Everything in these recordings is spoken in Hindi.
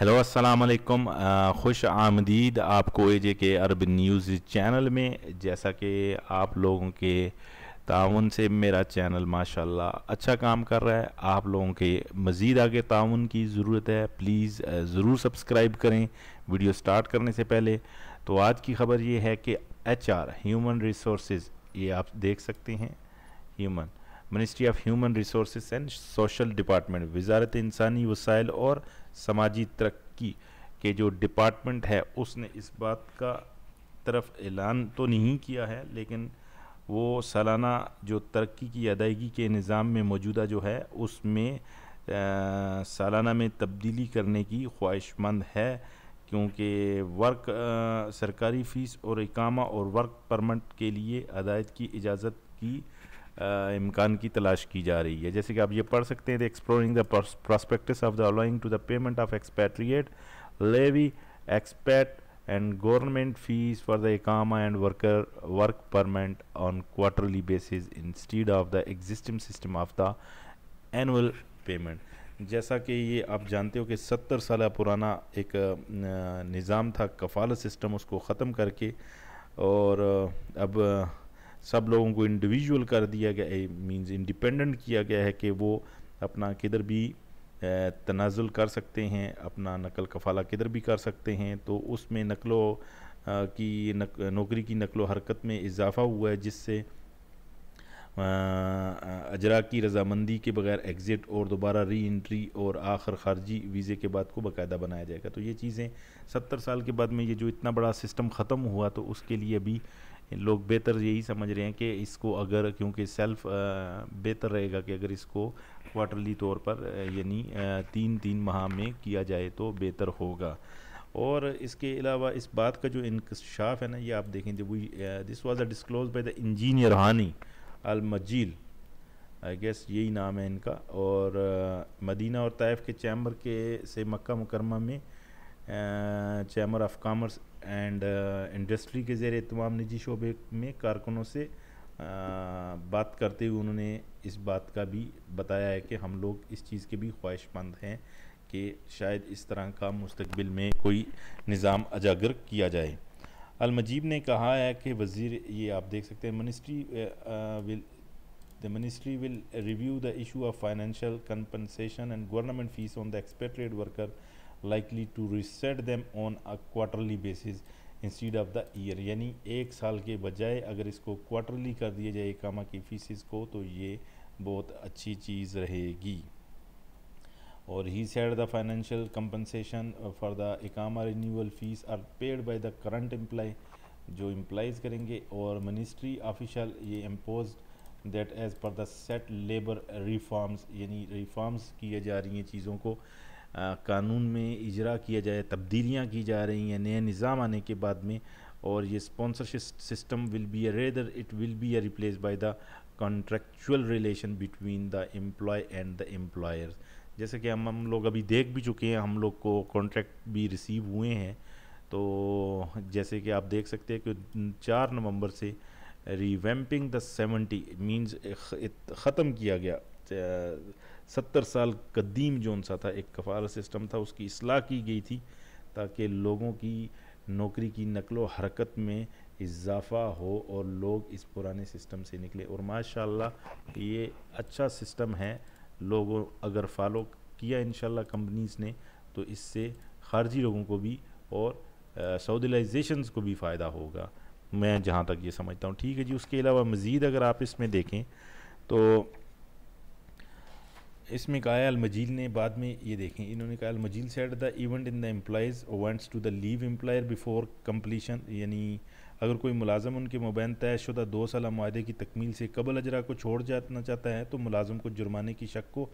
हेलो अस्सलाम वालेकुम खुश आमदीद आपको ए जे के अरब न्यूज़ चैनल में जैसा कि आप लोगों के ताउन से मेरा चैनल माशाल्लाह अच्छा काम कर रहा है आप लोगों के मज़ीद आगे ताउन की ज़रूरत है प्लीज़ ज़रूर सब्सक्राइब करें वीडियो स्टार्ट करने से पहले तो आज की ख़बर ये है कि एच आर ह्यूमन रिसोर्स ये आप देख सकते हैं human ministry of human resource and social department वजारत इंसानी वसाइल और समाजी तरक्की के जो डिपार्टमेंट है उसने इस बात का तरफ ऐलान तो नहीं किया है लेकिन वो सालाना जो तरक्की की अदायगी के निज़ाम में मौजूदा जो है उसमें सालाना में तब्दीली करने की ख्वाहिशमंद है क्योंकि वर्क आ, सरकारी फ़ीस और इकामा और वर्क परमिट के लिए अदायत की इजाज़त की इम्कान की तलाश की जा रही है जैसे कि आप ये पढ़ सकते हैं exploring the prospects of the aligning to the payment of expatriate levy expat and government fees for the end worker work permit on quarterly base instead of the existing system of the annual payment जैसा कि ये आप जानते हो कि सत्तर साल पुराना एक निज़ाम था कफालत सिस्टम उसको ख़त्म करके और अब सब लोगों को इंडिविजुअल कर दिया गया है मीन्स इंडिपेंडेंट किया गया है कि वो अपना किधर भी तनाजुल कर सकते हैं अपना नकल कफाला किधर भी कर सकते हैं तो उसमें नकलो की नक, नौकरी की नकलो हरकत में इजाफ़ा हुआ है जिससे अजरा की रजामंदी के बगैर एग्ज़िट और दोबारा री इंट्री और आखिर खारजी वीज़े के बाद को बाकायदा बनाया जाएगा तो ये चीज़ें सत्तर साल के बाद में ये जो इतना बड़ा सिस्टम ख़त्म हुआ तो उसके लिए भी लोग बेहतर यही समझ रहे हैं कि इसको अगर क्योंकि सेल्फ बेहतर रहेगा कि अगर इसको क्वार्टरली तौर पर यानी तीन तीन माह में किया जाए तो बेहतर होगा और इसके अलावा इस बात का जो इंकशाफ है ना ये आप देखें जब we this was a disclose by the engineer Hani Al Majeel I guess यही नाम है इनका और मदीना और तैफ़ के चैम्बर के से मक्का मुकरमा में chamber of commerce and industry के ज़ेर तमाम निजी शोबे में कारकुनों से आ, बात करते हुए उन्होंने इस बात का भी बताया है कि हम लोग इस चीज़ के भी ख्वाहिशमंद हैं कि शायद इस तरह का मुस्तबिल में कोई निज़ाम अजागर किया जाए अलमजीब ने कहा है कि वज़ी ये आप देख सकते हैं ministry will the ministry will review the issue of financial compensation and government fees on the expected worker likely to reset them on a quarterly basis instead of the year यानी एक साल के बजाय अगर इसको क्वार्टरली कर दिया जाए कामा की फीसिस को तो ये बहुत अच्छी चीज़ रहेगी और he said the financial compensation for the इकामा renewal fees are paid by the current employee जो एम्प्लाइज करेंगे और मिनिस्ट्री ऑफिशल ये impose that as per the set labour reforms यानी रिफॉर्म्स किए जा रही हैं चीज़ों को कानून में इजरा किया जाए तब्दीलियाँ की जा रही हैं नया निज़ाम आने के बाद में और ये sponsorship system will be rather it will be a replace by the contractual relation between the employee and the employer जैसे कि हम हम लोग अभी देख भी चुके हैं हम लोग को कॉन्ट्रैक्ट भी रिसीव हुए हैं तो जैसे कि आप देख सकते हैं कि चार नवंबर से रिवैम्पिंग द सेवेंटी मीन्स ख़त्म किया गया सत्तर साल कदीम जोन सा था एक कफाल सिस्टम था उसकी असलाह की गई थी ताकि लोगों की नौकरी की नकलो हरकत में इजाफा हो और लोग इस पुराने सिस्टम से निकले और माशा ये अच्छा सिस्टम है लोगों अगर फॉलो किया इंशाल्लाह कंपनीज़ ने तो इससे ख़ारजी लोगों को भी और सऊदीलाइजेशन को भी फ़ायदा होगा मैं जहाँ तक ये समझता हूँ ठीक है जी उसके अलावा मज़ीद अगर आप इसमें देखें तो इसमें कहा है अलमजील ने बाद में ये देखें इन्होंने कहा Al Majeel set the event in the employees wants to the leave employer before completion यानी अगर कोई मुलाजम उनके मुबैन तयशुदा दो साल माहे की तकमील से कबल अजरा को छोड़ जाना चाहता है तो मुलाजम को जुर्माने की शक को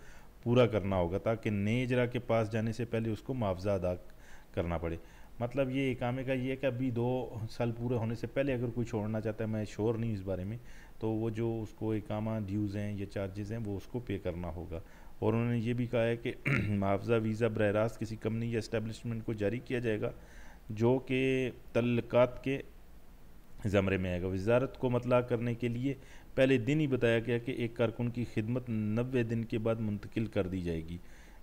पूरा करना होगा ताकि नए अजरा के पास जाने से पहले उसको मुआवजा अदा करना पड़े मतलब ये एकामे का ये है कि अभी दो साल पूरे होने से पहले अगर कोई छोड़ना चाहता है मैं शोर नहीं इस बारे में तो वो जो उसको इकामा ड्यूज़ हैं या चार्जेज़ हैं वो उसको पे करना होगा और उन्होंने ये भी कहा है कि मुआवजा वीज़ा बर रास्त किसी कंपनी या इस्टेबलिशमेंट को जारी किया जाएगा जो कि तल्लक के ज़मरे में आएगा वजारत को मतला करने के लिए पहले दिन ही बताया गया कि एक कारकुन की खिदमत नबे दिन के बाद मुंतकिल कर दी जाएगी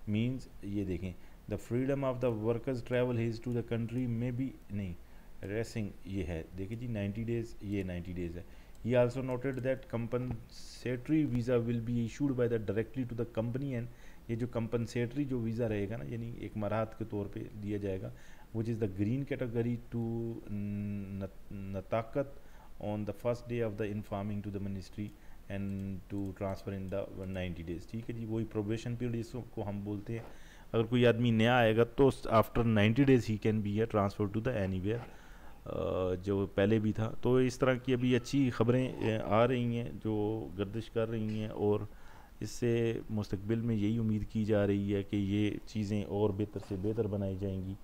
मीन्स ये देखें the freedom of the workers travel his to the country में भी नहीं रेसिंग ये है देखिए जी नाइन्टी डेज़ ये नाइन्टी डेज़ है He also noted that compensatory visa will be issued by the directly to the company and ये जो compensatory जो वीज़ा रहेगा ना यानी एक मराहत के तौर पे दिया जाएगा which is the green category to natakat on the first day of the informing to the ministry and to transfer in the 190 days ठीक है जी वही probation period इसको हम बोलते हैं अगर कोई आदमी नया आएगा तो after 90 days he can be a transfer to the anywhere जो पहले भी था तो इस तरह की अभी अच्छी खबरें आ रही हैं जो गर्दिश कर रही हैं और इससे मुस्तबिल में यही उम्मीद की जा रही है कि ये चीज़ें और बेहतर से बेहतर बनाई जाएंगी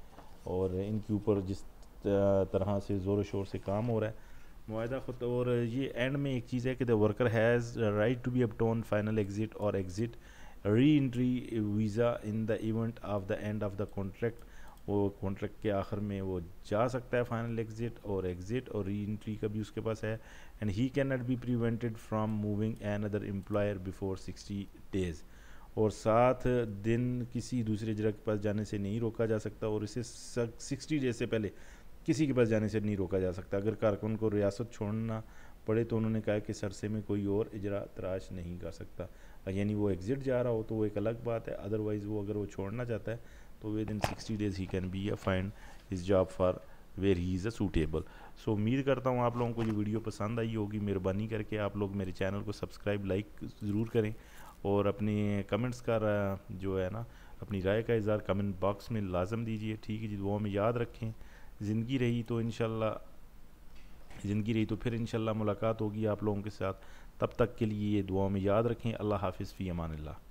और इनके ऊपर जिस तरह से ज़ोर शोर से काम हो रहा है माह खुद और ये एंड में एक चीज़ है कि the worker has right to be obtain final exit और exit re entry visa in the event of the end of the contract वो कॉन्ट्रैक्ट के आखिर में वो जा सकता है फाइनल एग्ज़िट और एग्ज़िट और री एंट्री का भी उसके पास है and he can not be prevented from moving another employer before sixty days और सात दिन किसी दूसरे जगह के पास जाने से नहीं रोका जा सकता और इसे सिक्सटी डेज से पहले किसी के पास जाने से नहीं रोका जा सकता अगर कारकुन को रियासत छोड़ना पड़े तो उन्होंने कहा कि सरसे में कोई और इजरा तराश नहीं कर सकता यानी वो एग्ज़िट जा रहा हो तो वो एक अलग बात है अदरवाइज़ वो अगर वो छोड़ना चाहता है तो within sixty days he can be a find his job for where he is a suitable so उम्मीद करता हूँ आप लोगों को ये वीडियो पसंद आई होगी मेहरबानी करके आप लोग मेरे चैनल को सब्सक्राइब लाइक ज़रूर करें और अपने कमेंट्स का जो है ना अपनी राय का इजहार कमेंट बॉक्स में लाजम दीजिए ठीक है जी दुआ में याद रखें ज़िंदगी रही तो इन ज़िंदगी रही तो फिर इन मुलाकात होगी आप लोगों के साथ तब तक के लिए ये दुआ में याद रखें अल्लाह हाफिज़ फ़ी अमान